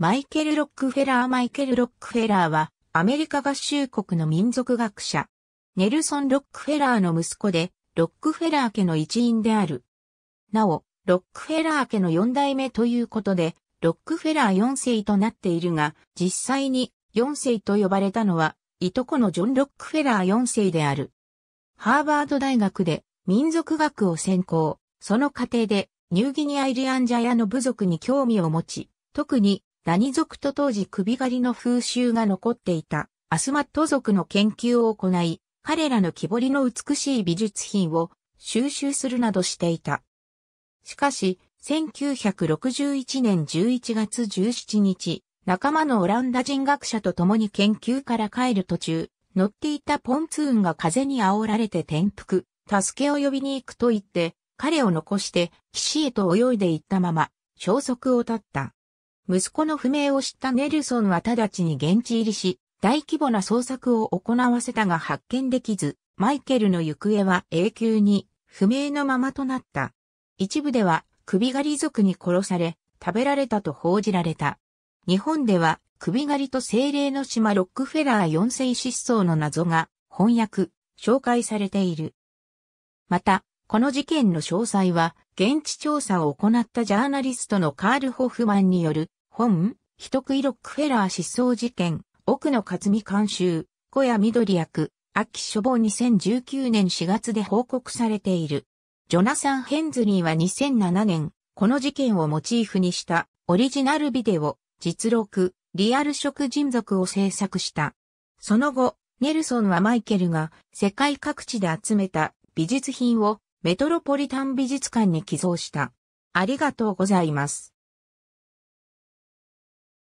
マイケル・ロックフェラーマイケル・ロックフェラーはアメリカ合衆国の民族学者。ネルソン・ロックフェラーの息子で、ロックフェラー家の一員である。なお、ロックフェラー家の四代目ということで、ロックフェラー四世となっているが、実際に四世と呼ばれたのは、いとこのジョン・ロックフェラー四世である。ハーバード大学で民族学を専攻、その過程でニューギニアイリアンジャヤの部族に興味を持ち、特に何族と当時首狩りの風習が残っていたアスマット族の研究を行い、彼らの木彫りの美しい美術品を収集するなどしていた。しかし、1961年11月17日、仲間のオランダ人学者と共に研究から帰る途中、乗っていたポンツーンが風に煽られて転覆、助けを呼びに行くと言って、彼を残して岸へと泳いで行ったまま、消息を絶った。息子の不明を知ったネルソンは直ちに現地入りし、大規模な捜索を行わせたが発見できず、マイケルの行方は永久に不明のままとなった。一部では首狩り族に殺され、食べられたと報じられた。日本では首狩りと精霊の島ロックフェラー4世失踪の謎が翻訳、紹介されている。また、この事件の詳細は、現地調査を行ったジャーナリストのカール・ホフマンによる本、一徳イロックフェラー失踪事件、奥野克美監修、小屋緑役、秋書房2019年4月で報告されている。ジョナサン・ヘンズリーは2007年、この事件をモチーフにしたオリジナルビデオ、実録、リアル食人族を制作した。その後、ネルソンはマイケルが世界各地で集めた美術品をメトロポリタン美術館に寄贈した。ありがとうございます。